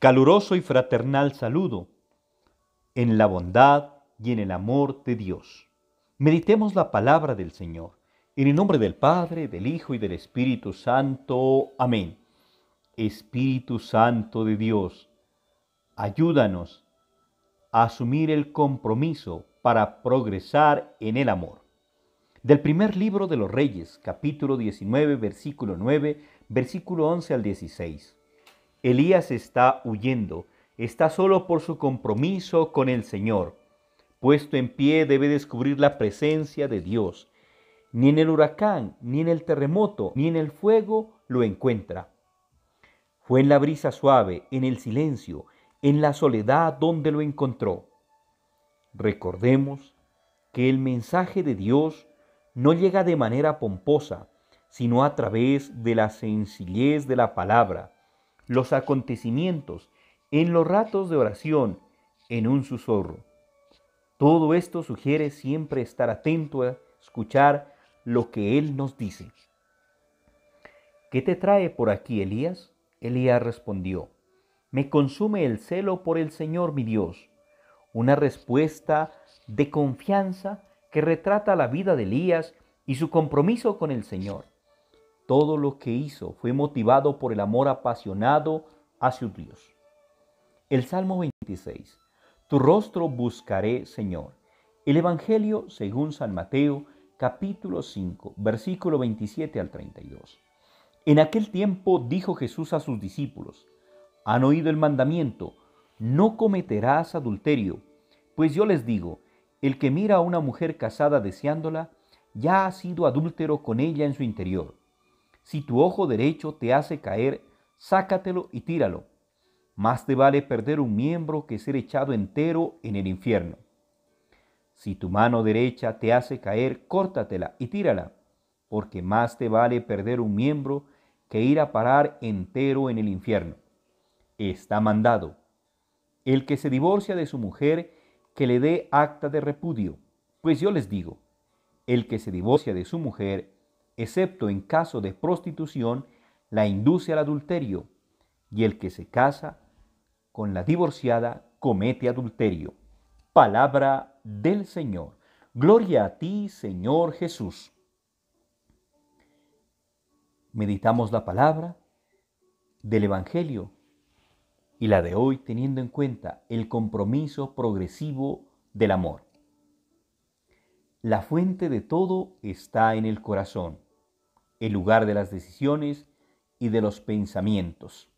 caluroso y fraternal saludo en la bondad y en el amor de Dios. Meditemos la palabra del Señor. En el nombre del Padre, del Hijo y del Espíritu Santo. Amén. Espíritu Santo de Dios, ayúdanos a asumir el compromiso para progresar en el amor. Del primer libro de los Reyes, capítulo 19, versículo 9, versículo 11 al 16. Elías está huyendo, está solo por su compromiso con el Señor. Puesto en pie debe descubrir la presencia de Dios. Ni en el huracán, ni en el terremoto, ni en el fuego lo encuentra. Fue en la brisa suave, en el silencio, en la soledad donde lo encontró. Recordemos que el mensaje de Dios no llega de manera pomposa, sino a través de la sencillez de la palabra los acontecimientos, en los ratos de oración, en un susurro. Todo esto sugiere siempre estar atento a escuchar lo que Él nos dice. ¿Qué te trae por aquí, Elías? Elías respondió, Me consume el celo por el Señor mi Dios. Una respuesta de confianza que retrata la vida de Elías y su compromiso con el Señor. Todo lo que hizo fue motivado por el amor apasionado hacia Dios. El Salmo 26. Tu rostro buscaré, Señor. El Evangelio según San Mateo, capítulo 5, versículo 27 al 32. En aquel tiempo dijo Jesús a sus discípulos, han oído el mandamiento, no cometerás adulterio, pues yo les digo, el que mira a una mujer casada deseándola, ya ha sido adúltero con ella en su interior. Si tu ojo derecho te hace caer, sácatelo y tíralo. Más te vale perder un miembro que ser echado entero en el infierno. Si tu mano derecha te hace caer, córtatela y tírala, porque más te vale perder un miembro que ir a parar entero en el infierno. Está mandado. El que se divorcia de su mujer, que le dé acta de repudio, pues yo les digo, el que se divorcia de su mujer, excepto en caso de prostitución, la induce al adulterio, y el que se casa con la divorciada comete adulterio. Palabra del Señor. Gloria a ti, Señor Jesús. Meditamos la palabra del Evangelio y la de hoy teniendo en cuenta el compromiso progresivo del amor. La fuente de todo está en el corazón el lugar de las decisiones y de los pensamientos.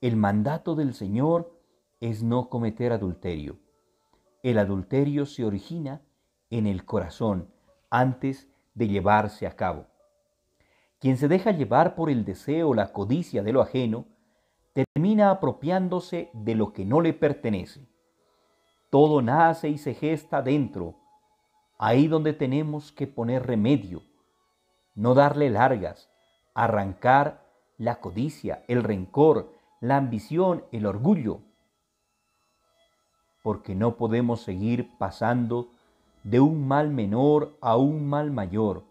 El mandato del Señor es no cometer adulterio. El adulterio se origina en el corazón antes de llevarse a cabo. Quien se deja llevar por el deseo o la codicia de lo ajeno, termina apropiándose de lo que no le pertenece. Todo nace y se gesta dentro, ahí donde tenemos que poner remedio no darle largas, arrancar la codicia, el rencor, la ambición, el orgullo, porque no podemos seguir pasando de un mal menor a un mal mayor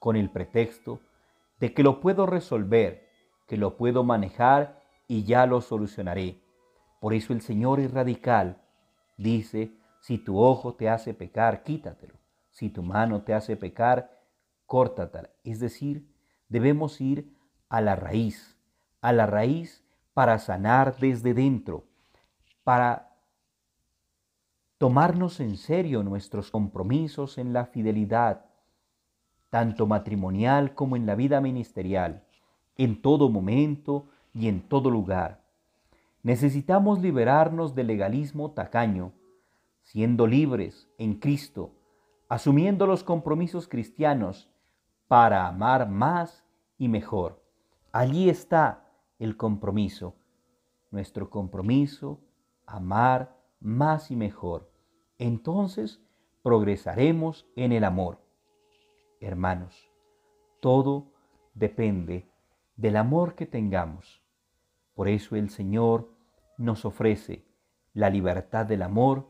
con el pretexto de que lo puedo resolver, que lo puedo manejar y ya lo solucionaré. Por eso el Señor es radical. Dice, si tu ojo te hace pecar, quítatelo. Si tu mano te hace pecar, cortatal Es decir, debemos ir a la raíz, a la raíz para sanar desde dentro, para tomarnos en serio nuestros compromisos en la fidelidad, tanto matrimonial como en la vida ministerial, en todo momento y en todo lugar. Necesitamos liberarnos del legalismo tacaño, siendo libres en Cristo, asumiendo los compromisos cristianos para amar más y mejor. Allí está el compromiso. Nuestro compromiso, amar más y mejor. Entonces progresaremos en el amor. Hermanos, todo depende del amor que tengamos. Por eso el Señor nos ofrece la libertad del amor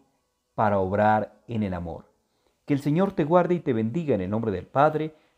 para obrar en el amor. Que el Señor te guarde y te bendiga en el nombre del Padre,